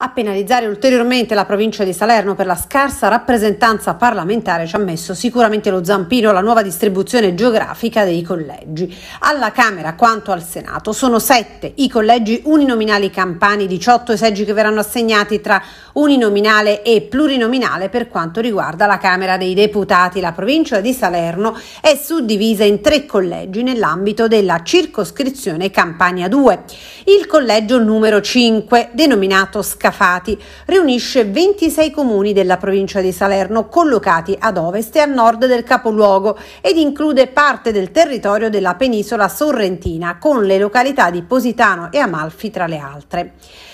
A penalizzare ulteriormente la provincia di Salerno per la scarsa rappresentanza parlamentare ci ha messo sicuramente lo zampino la nuova distribuzione geografica dei collegi. Alla Camera quanto al Senato sono 7 i collegi uninominali campani, 18 i seggi che verranno assegnati tra uninominale e plurinominale per quanto riguarda la Camera dei Deputati. La provincia di Salerno è suddivisa in tre collegi nell'ambito della circoscrizione Campania 2. Il collegio numero 5, denominato Scala, Scafati riunisce 26 comuni della provincia di Salerno collocati ad ovest e a nord del capoluogo ed include parte del territorio della penisola sorrentina con le località di Positano e Amalfi tra le altre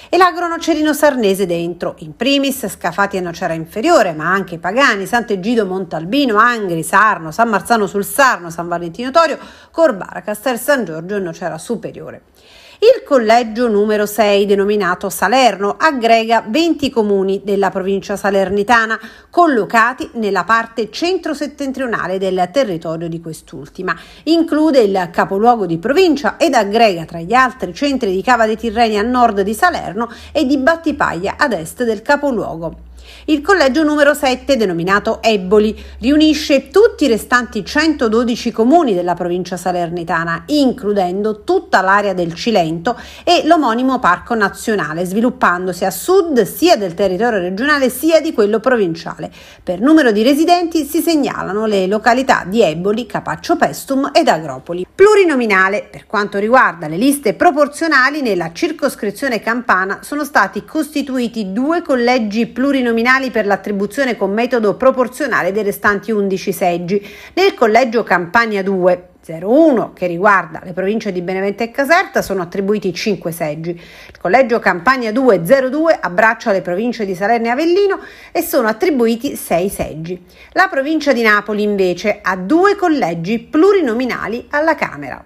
e l'agro nocerino sarnese dentro, in primis Scafati e Nocera Inferiore, ma anche Pagani, Sant'Egido, Montalbino, Angri, Sarno, San Marzano sul Sarno, San Valentino Torio, Corbara, Castel San Giorgio e Nocera Superiore. Il collegio numero 6, denominato Salerno, aggrega 20 comuni della provincia salernitana, collocati nella parte centro-settentrionale del territorio di quest'ultima. Include il capoluogo di provincia ed aggrega tra gli altri centri di Cava dei Tirreni a nord di Salerno e di Battipaglia ad est del capoluogo. Il collegio numero 7, denominato Eboli, riunisce tutti i restanti 112 comuni della provincia salernitana, includendo tutta l'area del Cile Salento e l'omonimo parco nazionale, sviluppandosi a sud sia del territorio regionale sia di quello provinciale. Per numero di residenti si segnalano le località di Eboli, Capaccio Pestum ed Agropoli. Plurinominale, per quanto riguarda le liste proporzionali, nella circoscrizione campana sono stati costituiti due collegi plurinominali per l'attribuzione con metodo proporzionale dei restanti 11 seggi. Nel collegio Campania 2, 01 che riguarda le province di Benevento e Caserta sono attribuiti 5 seggi. Il collegio Campania 202 abbraccia le province di Salerno e Avellino e sono attribuiti 6 seggi. La provincia di Napoli invece ha due collegi plurinominali alla Camera.